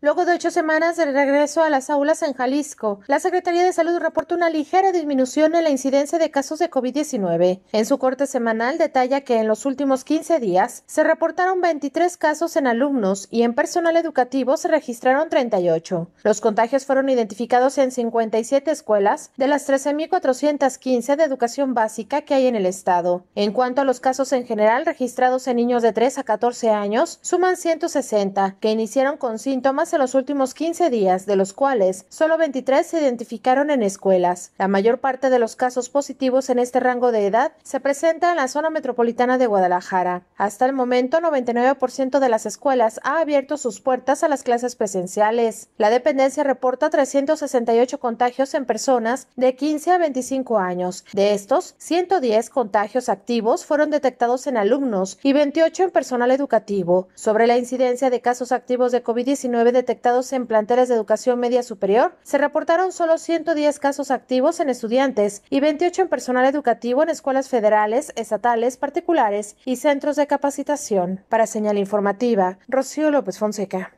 Luego de ocho semanas de regreso a las aulas en Jalisco, la Secretaría de Salud reportó una ligera disminución en la incidencia de casos de COVID-19. En su corte semanal detalla que en los últimos 15 días se reportaron 23 casos en alumnos y en personal educativo se registraron 38. Los contagios fueron identificados en 57 escuelas de las 13.415 de educación básica que hay en el estado. En cuanto a los casos en general registrados en niños de 3 a 14 años, suman 160, que iniciaron con síntomas en los últimos 15 días, de los cuales solo 23 se identificaron en escuelas. La mayor parte de los casos positivos en este rango de edad se presenta en la zona metropolitana de Guadalajara. Hasta el momento, 99% de las escuelas ha abierto sus puertas a las clases presenciales. La dependencia reporta 368 contagios en personas de 15 a 25 años. De estos, 110 contagios activos fueron detectados en alumnos y 28 en personal educativo. Sobre la incidencia de casos activos de COVID-19 detectados en planteles de educación media superior, se reportaron solo 110 casos activos en estudiantes y 28 en personal educativo en escuelas federales, estatales, particulares y centros de capacitación. Para señal informativa, Rocío López Fonseca.